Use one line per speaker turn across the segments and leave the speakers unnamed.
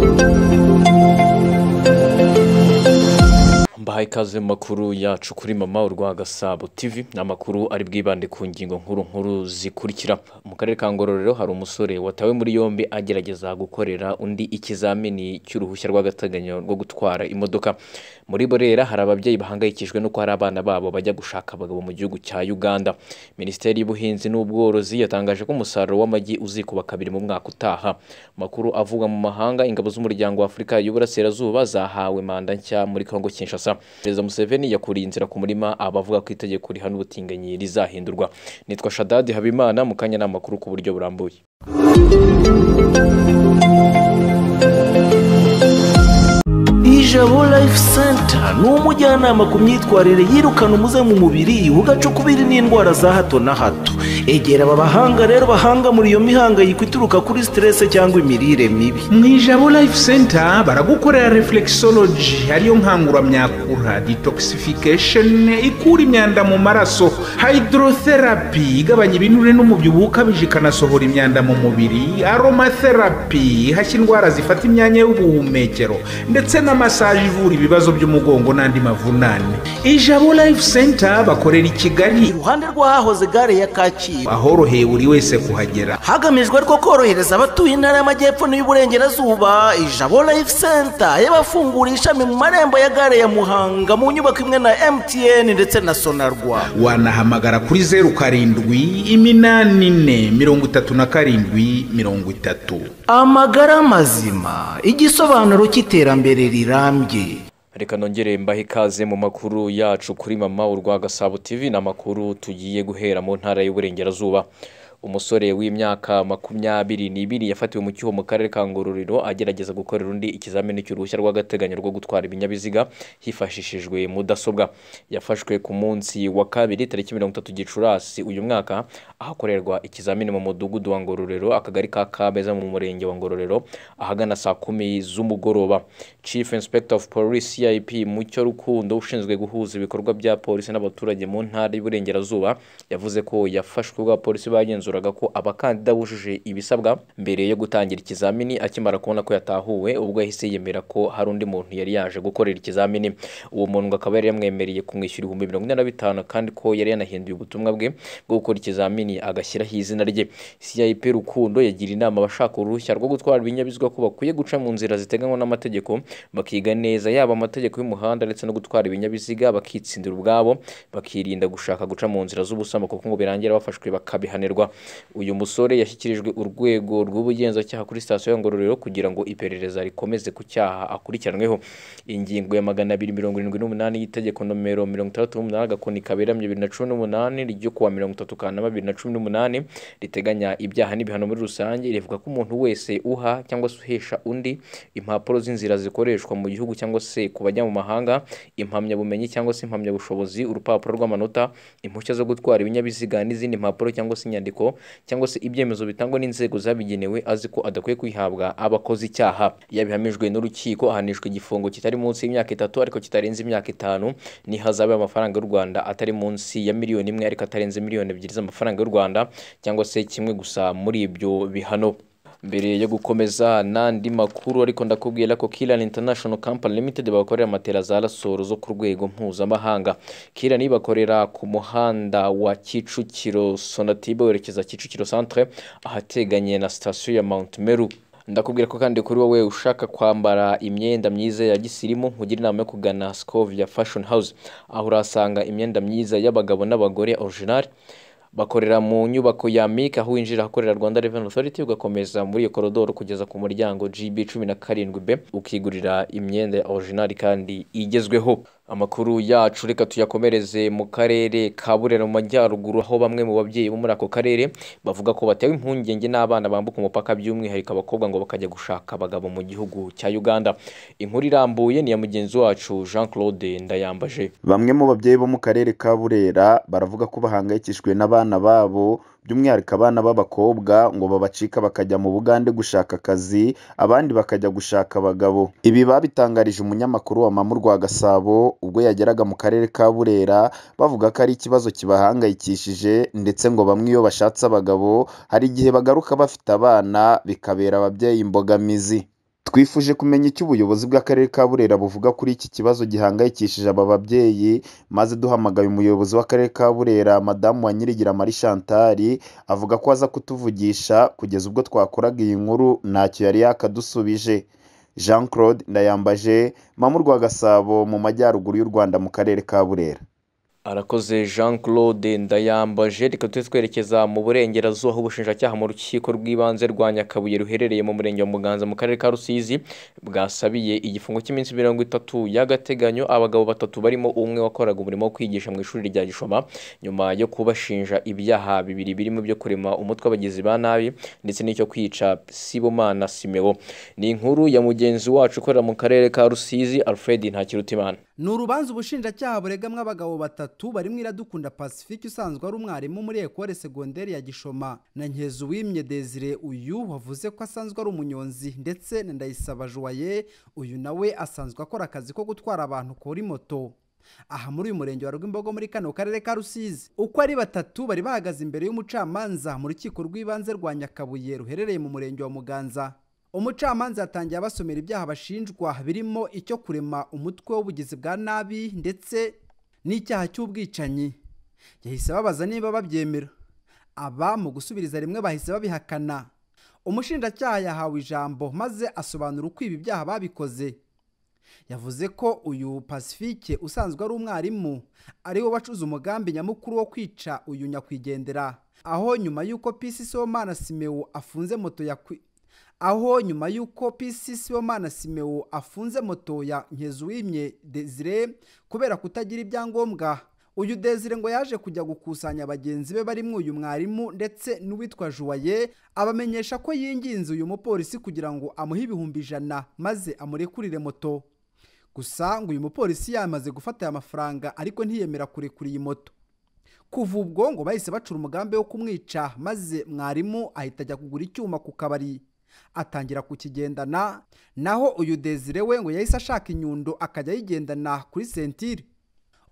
you mbahaye ikaze mu makuru yacu kuri mama urwa gasabo tv ni amakuru ari bwibande ku ngingo nkuru nkuru zikurikira mu karere ka ngororero hari umusore watawe muri yombi agerageza gukorera undi ikizamini cy'uruhushya rw'agateganyo rwo gutwara imodoka muri borera hari ababyeyi bahangayikijwe n'uko hari abana babo bajya gushaka abagabo mu gihugu cya uganda minisiteri y'ubuhinzi n'ubworozi yatangaje ko umusaruro w'amagi uzikuba kabiri mu mwaka utaha makuru avuga mu mahanga ingabo z'umuryango wa afurika y'uburasirazuba zahawe manda nshya muri kongo kinshasa perezida museveni yakuriye inzira ku murima abavuga ko itegeko rihana ubutinganyi rizahindurwa nitwa shadadi habimana mu kanya n'amakuru ku buryo burambuye
ijabo life center ni umujyanama ku myitwarire yirukana umuze mu mubiri ugacukubiri n'indwara za hato na hato egera aba bahanga rero bahanga muri iyo mihangayiko ituruka kuri siterese cyangwa imirire mibi mu ijabo life center baragukorera reflexology ariyo nkanguramyakura detoxification ikura imyanda mu maraso hydrotherapy igabanya ibinure n'umubyibuho ukabije ikanasohora imyanda mu mubiri aromatherapy ihashya indwara zifata imyanya y'ubuhumekero ndetse n’amasaha masaje ivura ibibazo by'umugongo n'andi mavunane ijabo life center bakorera i kigali iruhande rw'ahahoze gare ya kacyiru ahoroheye buri wese kuhagera hagamijwe ko korohereza abatuye intara y'amajyepfo n'iy'uburengerazuba ijabo life center y'abafungura ishami mu marembo ya gare ya muhanga mu nyubako imwe na mtn ndetse na sonarwa wanahamagara kuri zeru karindwi iminani ine mirongo itatu na karindwi mirongo itatu amagara mazima igisobanuro cy'iterambere
rirambye rirambye reka nongere mbahe ikaze mu makuru yacu kuri mama urwa gasabo tv ni amakuru tugiye guhera mu ntara y'uburengerazuba umusore w'imyaka makumyabiri n'ibiri yafatiwe mu cyuho mu karere ka ngororero agerageza gukorera undi ikizamini cy'uruhushya rw'agateganyo rwo gutwara ibinyabiziga hifashishijwe mudasobwa yafashwe ku munsi wa kabiri tariki mirongo itatu gicurasi uyu mwaka ahakorerwa ikizamini mu mudugudu wa ngororero akagari ka kabeza mu murenge wa ngororero ahagana saa kumi z'umugoroba chief inspector of police cip mucyo rukundo ushinzwe guhuza ibikorwa bya polisi n'abaturage mu ntara y'uburengerazuba yavuze ko yafashwe ubwa polisi bagenzura yagenzuraga ko abakandida bujuje ibisabwa mbere yo gutangira ikizamini akimara kubona ko yatahuwe ubwo yahise yemera ko hari undi muntu yari yaje gukorera ikizamini uwo muntu akaba yari yamwemereye kumwishyura ibihumbi mirongo ine na bitanu kandi ko yari yanahinduye ubutumwa bwe bwo gukora ikizamini agashyiraho izina rye CIP Rukundo yagira inama abashaka uruhushya rwo gutwara ibinyabiziga ko bakwiye guca mu nzira ziteganywa n'amategeko bakiga neza yaba amategeko y'umuhanda ndetse no gutwara ibinyabiziga bakitsindira ubwabo bakirinda gushaka guca mu nzira z'ubusamo kuko ngo birangira bafashwe bakabihanirwa uyu musore yashyikirijwe urwego rw'ubugenzacyaha kuri sitasiyo ya ngororero kugira ngo iperereza rikomeze ku cyaha akurikiranweho ingingo ya magana abiri mirongo irindwi n'umunani y'itegeko nomero mirongo itandatu n'umunani agakoni kaberamye bibiri na cumi n'umunani ryo kuwa mirongo itatu kanama bibiri na cumi n'umunani riteganya ibyaha n'ibihano muri rusange rivuga ko umuntu wese uha cyangwa se uhesha undi impapuro z'inzira zikoreshwa mu gihugu cyangwa se ku bajya mu mahanga impamyabumenyi cyangwa se impamyabushobozi urupapuro rw'amanota impushya zo gutwara ibinyabiziga n'izindi mpapuro cyangwa se inyandiko cyangwa se ibyemezo bitangwa n'inzego zabigenewe azi ko adakwiye kwihabwa aba icyaha yabihamijwe n'urukiko ahanishwa igifungo kitari munsi y'imyaka itatu ariko kitarenze imyaka itanu n'ihazabe amafaranga y'u Rwanda atari munsi ya miliyoni imwe ariko atarenze miliyoni ebyiri z'amafaranga y'u Rwanda cyangwa se kimwe gusa muri ibyo bihano mbere yo gukomeza n'andi makuru ariko ndakubwira ko Kiran International Company Limited bakorera matera za rasoro zo ku rwego mpuzamahanga Kiran bakorera ku muhanda wa Kicukiro Sonatibe werekeza Kicukiro Centre ahateganye na station ya Mount Meru ndakubwira ko kandi kuri wowe ushaka kwambara imyenda myiza ya gisirimu ugira inama yo kugana Scovia Fashion House aho urasanga imyenda myiza y'abagabo n'abagore original bakorera mu nyubako ya Mika aho winjira ahakorera Rwanda Revenue Authority ugakomeza muri iyo korodoro kugeza ku muryango GB cumi na Karindwi b ukigurira imyenda ya original kandi igezweho amakuru yacu reka tuyakomereze mu karere ka burera mu majyaruguru aho bamwe mu babyeyi bo muri ako karere bavuga ko batewe impungenge n'abana bambuka umupaka by'umwihariko abakobwa ngo bakajya gushaka abagabo mu gihugu cya uganda inkuru irambuye ni iya mugenzi wacu jean claude ndayambaje bamwe mu babyeyi bo mu karere ka burera baravuga ko bahangayikishijwe n'abana babo by'umwihariko abana b'abakobwa ngo babacika bakajya mu Bugande gushaka akazi abandi bakajya gushaka abagabo. Ibi babitangarije umunyamakuru wa MAMU rwa Gasabo ubwo yageraga mu karere ka Burera bavuga ko ari ikibazo kibahangayikishije ndetse ngo bamwe iyo bashatse abagabo hari igihe bagaruka bafite abana bikabera ababyeyi imbogamizi. Twifuje kumenya icyo ubuyobozi bw'Akarere ka Burera buvuga kuri iki kibazo gihangayikishije aba babyeyi maze duhamagaye umuyobozi w'Akarere ka Burera Madamu Uwanyirigira Marie Chantal avuga ko aza kutuvugisha kugeza ubwo twakoraga iyi nkuru ntacyo yari yakadusubije. Jean Claude Ndayambaje, mama urwa Gasabo mu Majyaruguru y'u Rwanda mu Karere ka Burera. arakoze jean claude ndayambaje reka tujye twerekeza mu burengerazuba ubushinjacyaha mu rukiko rw'ibanze rwa nyakabuye ruherereye mu murenge wa muganza mu karere ka rusizi bwasabiye igifungo cy'iminsi mirongo itatu y'agateganyo abagabo batatu barimo umwe wakoraga umurimo wo kwigisha mu ishuri rya gishoma nyuma yo kubashinja ibyaha bibiri birimo byo kurema umutwe abagizi ba nabi ndetse n'icyo kwica sibomana simewo ni inkuru ya mugenzi wacu ukorera mu karere ka rusizi alfred ntakirutimana
ni urubanza ubushinjacyaha buregamwa abagabo batatu batatu barimo Iradukunda Pacifique usanzwe ari umwarimu muri Ecole Secondaire ya Gishoma na Nkezuwimye Desire uyu wavuze ko asanzwe ari umunyonzi ndetse na Ndayisaba Joye uyu nawe asanzwe akora akazi ko gutwara abantu kuri moto aha muri uyu murenge wa Rwimbogo muri kano karere ka Rusizi uko ari batatu bari bahagaze imbere y'umucamanza mu rukiko rw'ibanze rwa Nyakabuye ruherereye mu murenge wa Muganza umucamanza yatangiye abasomera ibyaha bashinjwa birimo icyo kurema umutwe w'ubugizi bwa nabi ndetse n'icyaha cy'ubwicanyi yahise babaza niba babyemera aba mu gusubiriza rimwe bahise babihakana umushinjacyaha yahawe ijambo maze asobanura uko ibi byaha babikoze yavuze ko uyu pacifique usanzwe ari umwarimu ari we wacuze umugambi nyamukuru wo kwica uyu nyakwigendera aho nyuma y'uko pisi somana simewu afunze moto ya aho nyuma y'uko pc sibomana simewo afunze moto ya nkezuwimye desire kubera kutagira ibyangombwa uyu desire ngo yaje kujya gukusanya bagenzi be barimo uyu mwarimu ndetse n'uwitwa juwaye abamenyesha ko yinginze uyu mupolisi kugira ngo amuhe ibihumbi ijana maze amurekurire moto gusa ngo uyu mupolisi yamaze gufata aya mafaranga ariko ntiyemera kurekura iyi moto kuva ubwo ngo bahise bacura umugambi wo kumwica maze mwarimu ahita ajya kugura icyuma ku kabari atangira kukigendana naho uyu Desire we ngo yahise ashaka inyundo akajya ayigendana kuri sentire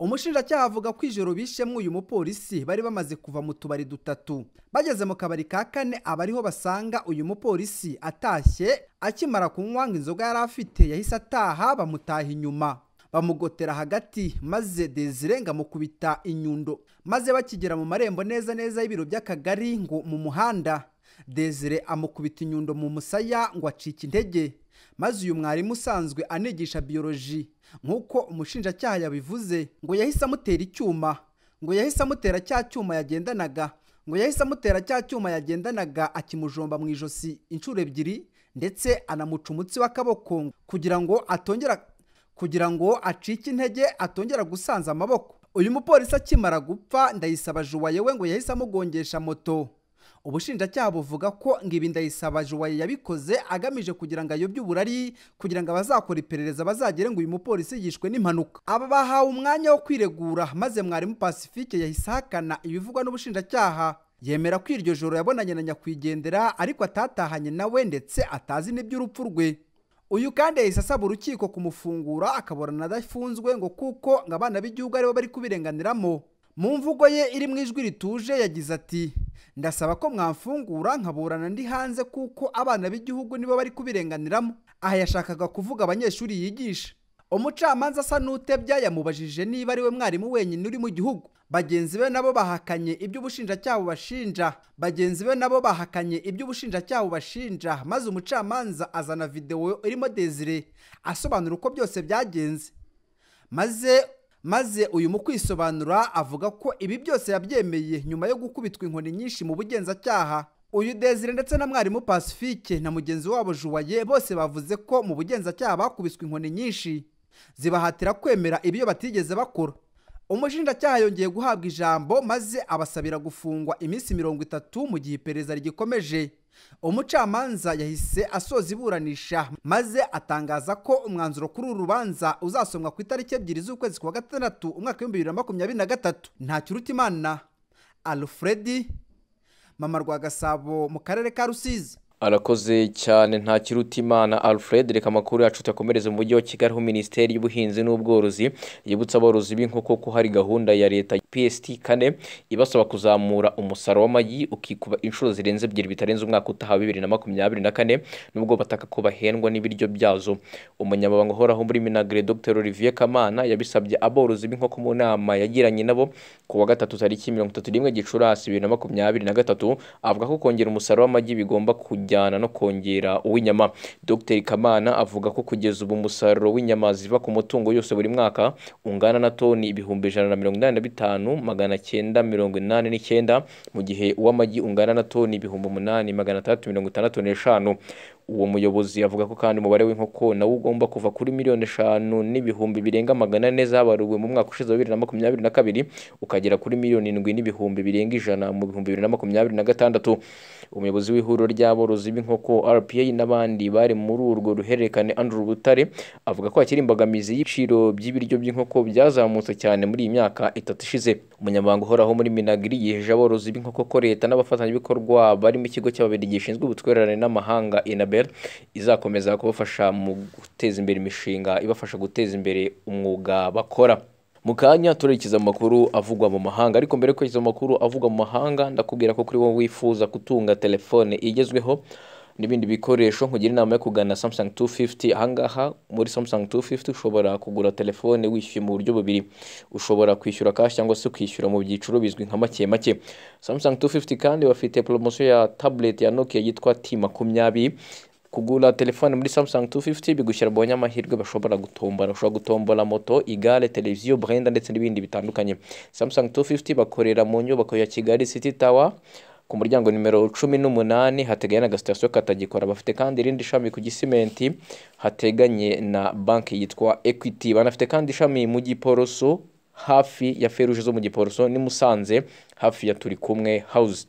umushinjacyaha avuga ko ijoro bishemo uyu mupolisi bari bamaze kuva mu tubari dutatu bageze mu kabari ka kane aba ariho basanga uyu mupolisi atashye akimara kunywa ngo inzoga yari afite yahise ataha bamutaha inyuma bamugotera hagati maze Desire ngo amukubita inyundo maze bakigera mu marembo neza neza y'ibiro by'akagari ngo mu muhanda desire amukubita inyundo mu musaya ngo acike intege maze uyu mwarimu usanzwe anigisha biyoroji nk'uko umushinjacyaha yabivuze ngo yahise amutera icyuma ngo yahise amutera cya cyuma yagendanaga ngo yahise amutera cya cyuma yagendanaga akimujomba mu ijosi inshuro ebyiri ndetse anamuca umutsi w'akaboko kugira ngo atongera kugira ngo acike intege atongera gusanza amaboko uyu mupolisi akimara gupfa ndayisaba juwaye ngo yahise amugongesha moto ubushinjacyaha buvuga ko ngo ibi juwaye yabikoze agamije kugira ngo ayobye uburari kugira ngo abazakora iperereza bazagere ngo uyu mupolisi yishwe n'impanuka aba bahawe umwanya wo kwiregura maze mwarimu pacifique yahise ahakana ibivugwa n'ubushinjacyaha yemera ko iryo joro yabonanye na nyakwigendera ariko atatahanye nawe ndetse atazi n'iby'urupfu rwe uyu kandi yahise asaba urukiko kumufungura akaburana adafunzwe ngo kuko ngo abana b'igihugu aribo bari kubirenganiramo mu mvugo ye iri mu ijwi rituje yagize ati ndasaba ko mwamfungura nkaburana ndi hanze kuko abana b'igihugu nibo bari kubirenganiramo aha yashakaga kuvuga abanyeshuri yigisha umucamanza asa n'utebya yamubajije niba ari we mwarimu wenyine uri mu gihugu bagenzi be nabo bahakanye iby’ubushinjacyaha bashinja bagenzi be nabo bahakanye iby’ubushinjacyaha bashinja maze umucamanza azana videwo irimo desire asobanura uko byose byagenze maze maze uyu mu kwisobanura avuga ko ibi byose yabyemeye nyuma yo gukubitwa inkoni nyinshi mu bugenzacyaha uyu desire ndetse na mwarimu pacifique na mugenzi wabo juwaye bose bavuze ko mu bugenzacyaha bakubiswe inkoni nyinshi zibahatira kwemera ibyo batigeze bakora umushinjacyaha yongeye guhabwa ijambo maze abasabira gufungwa iminsi mirongo itatu mu gihe iperereza rigikomeje umucamanza yahise asoza iburanisha maze atangaza ko umwanzuro kuri uru rubanza uzasomwa ku itariki ebyiri z'ukwezi kwa gatandatu umwaka w'ibihumbi bibiri na makumyabiri na gatatu ntakirutimana alfred mama rwa gasabo mu karere ka rusizi
arakoze cyane ntakiruta imana alfred reka amakuru yacu tuyakomereze mu mujyi wa kigali aho minisiteri y'ubuhinzi n'ubworozi yibutsa aborozi b'inkoko ko hari gahunda ya leta pst kane ibasaba kuzamura umusaruro w'amagi ukikuba inshuro zirenze ebyiri bitarenze umwaka utaha bibiri na makumyabiri na kane nubwo bataka ko bahendwa n'ibiryo byazo umunyamabanga uhoraho muri minagre dr olivier kamana yabisabye aborozi b'inkoko mu nama yagiranye nabo ku wa gatatu tariki mirongo itatu n'imwe gicurasi bibiri na makumyabiri na gatatu avuga ko kongera umusaruro w'amagi bigomba kujyana no kongera uw'inyama dr kamana avuga ko kugeza ubu umusaruro w'inyama ziva ku mutungo yose buri mwaka ungana na toni ibihumbi ijana na mirongo inani na bitanu bitanu magana cyenda mirongo inani n'icyenda mu gihe uw'amagi ungana na toni ibihumbi umunani magana atandatu mirongo itandatu n'eshanu uwo muyobozi avuga ko kandi umubare w'inkoko nawo ugomba kuva kuri miliyoni eshanu n'ibihumbi birenga magana ane zabaruwe mu mwaka ushize wa bibiri na makumyabiri na kabiri ukagera kuri miliyoni indwi n'ibihumbi birenga ijana mu bihumbi bibiri na makumyabiri na gatandatu umuyobozi w'ihuriro ry'aborozi b'inkoko rpa n'abandi bari muri urwo ruhererekane andrew butare avuga ko hakiri imbogamizi y'ibiciro by'ibiryo by'inkoko byazamutse cyane muri iyi myaka itatu ishize umunyamabanga uhoraho muri minagiri yijeje aborozi b'inkoko ko leta n'abafatanyabikorwa barimo ikigo cy'ababiri gishinzwe ubutwererane n'amahanga inabe rwanda izakomeza kubafasha mu guteza imbere imishinga ibafasha guteza imbere umwuga bakora mu kanya turerekeza mu avugwa mu mahanga ariko mbere yo izo makuru avugwa mu mahanga ndakubwira ko kuri wowe wifuza gutunga telefone igezweho n'ibindi bikoresho nkugira inama yo kugana Samsung 250 ahangaha muri Samsung 250 ushobora kugura telefone wishyuye mu buryo bubiri ushobora kwishyura cash cyangwa se kwishyura mu byiciro bizwi nka make make Samsung 250 kandi bafite promotion ya tablet ya Nokia yitwa T20 kugura telefone muri Samsung 250 bigushyira mu banyamahirwe bashobora gutombora ushobora gutombora moto igare televiziyo burenda ndetse n'ibindi bitandukanye Samsung 250 bakorera mu nyubako ya Kigali City Tower ku muryango nimero cumi n'umunani hateganye n'agasitasiyo katagikora bafite kandi irindi shami ku gisimenti hateganye na banki yitwa equity banafite kandi ishami mu giporoso hafi ya feruje zo mu giporoso ni musanze hafi ya turi kumwe house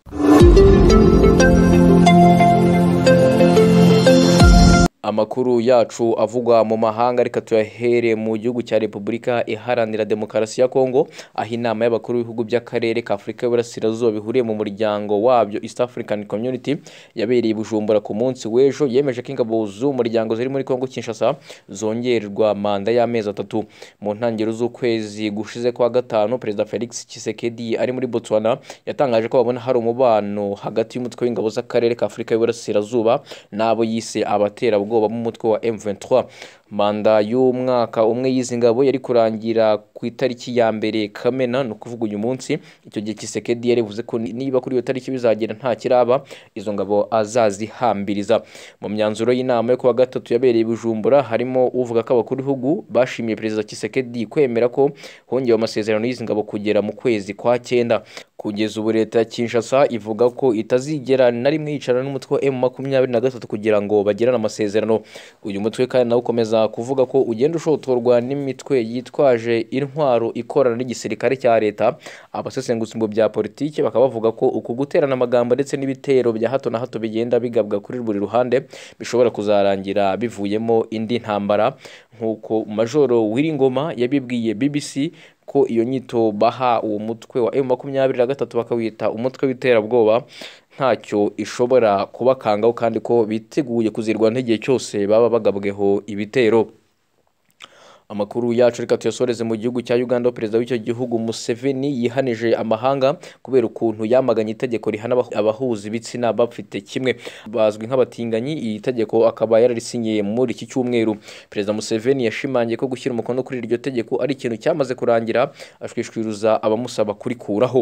amakuru yacu avugwa mu mahanga reka tuyahere mu gihugu cya repubulika iharanira demokarasi ya kongo aho inama y'abakuru b'ibihugu by'akarere ka afurika y'uburasirazuba bihuriye mu muryango wabyo east african community yabereye bujumbura ku munsi w'ejo yemeje ko ingabo z'umuryango ziri muri kongo kinshasa zongererwa manda y'amezi atatu mu ntangiriro z'ukwezi gushize kwa gatanu perezida felix kisekedi ari muri botswana yatangaje ko babona hari umubano hagati y'umutwe w'ingabo z'akarere ka afurika y'uburasirazuba n'abo yise abatera mu b'umutwe wa M23 manda y'umwaka umwe y'izi ngabo yari kurangira ku itariki ya mbere Kamena ni ukuvuga uyu munsi icyo gihe Kisekedi yarevuze ko niba kuri iyo tariki bizagera nta kiraba izo ngabo azazihambiriza mu myanzuro y'inama yo kuwa gatatu yabereye Bujumbura harimo uvuga ko abakuru b'ibihugu bashimiye perezida Kisekedi kwemera ko hongewe amasezerano y'izi ngabo kugera mu kwezi kwa cyenda kugeza ubu leta ya Kinshasa ivuga ko itazigera na rimwe yicarana n'umutwe wa na gatatu kugira ngo bagirane amasezerano uyu mutwe kandi nawe ukomeza kuvuga ko ugenda ushotorwa n'imitwe yitwaje intwaro ikorana n'igisirikare cya leta abasesenguzi mu bya politiki bakaba bavuga ko uku guterana amagambo ndetse n'ibitero bya hato na hato bigenda bigabwa kuri buri ruhande bishobora kuzarangira bivuyemo indi ntambara nk'uko majoro Wiringoma yabibwiye BBC ko iyo nyito baha uwo mutwe wa emu makumyabiri na gatatu bakawita umutwe w'iterabwoba ntacyo ishobora kubakangaho kandi ko biteguye kuzirwa igihe cyose baba bagabweho ibitero amakuru yacu reka tuyasoreze mu gihugu cya uganda perezida w'icyo gihugu museveni yihanije amahanga kubera ukuntu yamaganye itegeko rihana abahuza ibitsina bafite kimwe bazwi nk'abatinganyi iyi tegeko akaba yararisinyiye muri iki cyumweru perezida museveni yashimangiye ko gushyira umukono kuri iryo tegeko ari ikintu cyamaze kurangira ashwishwiruza abamusaba kurikuraho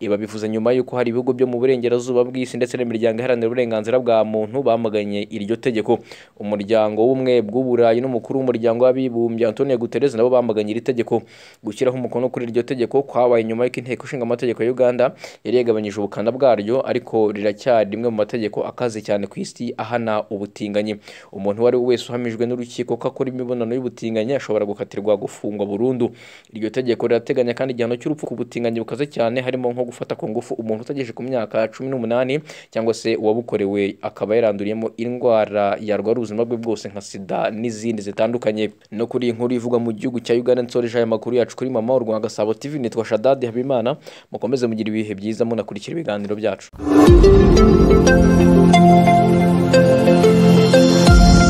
iba Ibabivuze nyuma y'uko hari ibihugu byo mu burengerazuba bw'isi ndetse n'imiryango iharanira uburenganzira bwa muntu bamaganye iryo tegeko umuryango w'ubumwe bw'uburayi n'umukuru w'umuryango w'abibumbye Antonio Guterres nabo bamaganye iri tegeko gushyiraho umukono kuri iryo tegeko kwabaye nyuma y'uko inteko ishinga amategeko ya Uganda yari yagabanyije ubukana bwaryo ariko riracyari rimwe mu mategeko akaze cyane ku isi ahana ubutinganyi umuntu uwo ari we wese uhamijwe n'urukiko ko akora imibonano y'ubutinganyi ashobora gukatirwa gufungwa burundu iryo tegeko rirateganya kandi igihano cy'urupfu ku butinganyi bukaze cyane harimo harimo nko gufata ku ngufu umuntu utagejeje ku myaka cumi n'umunani cyangwa se uwabukorewe akaba yaranduriyemo indwara yarwara ubuzima bwe bwose nka sida n'izindi zitandukanye no kuri iyi nkuru ivugwa mu gihugu cya uganda nsoreje aya makuru yacu kuri mama urwa gasabo tv nitwa shadadi habimana mukomeze mugira ibihe byiza munakurikira ibiganiro byacu